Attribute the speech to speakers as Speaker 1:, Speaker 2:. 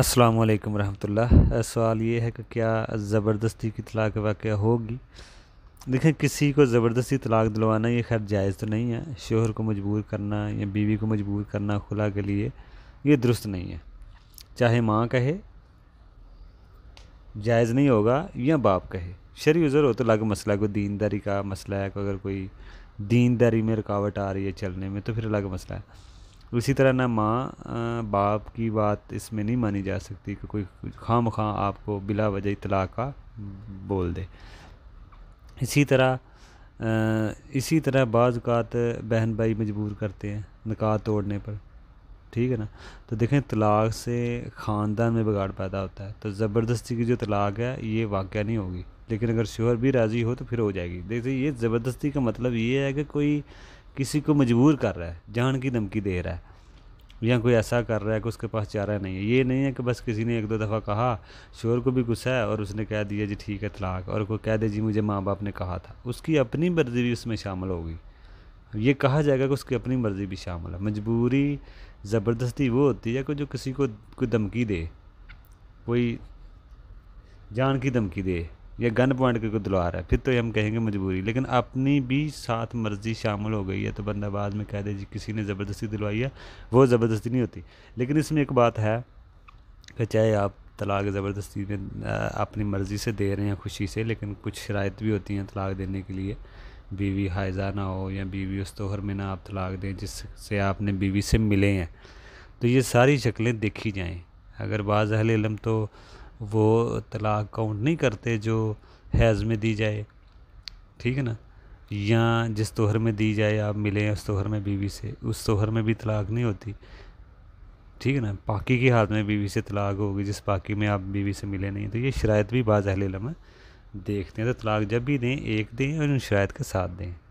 Speaker 1: अस्सलाम वालेकुम रहमतुल्लाह सवाल ये है कि क्या ज़बरदस्ती की तलाक वाक़ होगी देखें किसी को ज़बरदस्ती तलाक दिलवाना ये खैर जायज़ तो नहीं है शोहर को मजबूर करना या बीवी को मजबूर करना खुला के लिए ये दुरुस्त नहीं है चाहे माँ कहे जायज़ नहीं होगा या बाप कहे शरी उज़र हो तो अलग मसला है कोई दीनदारी का मसला है को अगर कोई दीनदारी में रुकावट आ रही है चलने में तो फिर अलग मसला है उसी तरह ना माँ बाप की बात इसमें नहीं मानी जा सकती कि कोई खाम खां आपको बिला वजह तलाक़ का बोल दे इसी तरह इसी तरह बाज़ात बहन भाई मजबूर करते हैं निकाह तोड़ने पर ठीक है ना तो देखें तलाक़ से ख़ानदान में बिगाड़ पैदा होता है तो ज़बरदस्ती की जो तलाक़ है ये वाक़ नहीं होगी लेकिन अगर शोहर भी राज़ी हो तो फिर हो जाएगी देखिए ये ज़बरदस्ती का मतलब ये है कि कोई किसी को मजबूर कर रहा है जान की धमकी दे रहा है या कोई ऐसा कर रहा है कि उसके पास चारा नहीं है ये नहीं है कि बस किसी ने एक दो दफ़ा कहा शोर को भी गुस्सा है और उसने कह दिया जी ठीक है तलाक और कोई कह दे जी मुझे माँ बाप ने कहा था उसकी अपनी मर्ज़ी भी उसमें शामिल होगी ये कहा जाएगा कि उसकी अपनी मर्ज़ी भी शामिल है मजबूरी ज़बरदस्ती वो होती है कि जो किसी को कोई धमकी दे कोई जान की धमकी दे या गन पॉइंट के को दिलवा रहा है फिर तो ये हम कहेंगे मजबूरी लेकिन अपनी भी साथ मर्जी शामिल हो गई है तो बंदा बाद में कह दे जी किसी ने ज़बरदस्ती दिलवाई है वो ज़बरदस्ती नहीं होती लेकिन इसमें एक बात है कि चाहे आप तलाक ज़बरदस्ती में अपनी मर्ज़ी से दे रहे हैं खुशी से लेकिन कुछ शरात भी होती हैं तलाक देने के लिए बीवी हाइजा ना हो या बीवी उस तोहर में ना आप तलाक दें जिससे आपने बीवी से मिले हैं तो ये सारी शक्लें देखी जाएँ अगर बाज़ तो वो तलाक काउंट नहीं करते जो हैज़ में दी जाए ठीक है ना या जिस तोहर में दी जाए आप मिलें उस तोहर में बीवी से उस तोहर में भी तलाक नहीं होती ठीक है ना पाकि के हाथ में बीवी से तलाक होगी जिस पाकि में आप बीवी से मिले नहीं तो ये शरात भी बाज़ अहल देखते हैं तो तलाक जब भी दें एक दें और उन शरात के साथ दें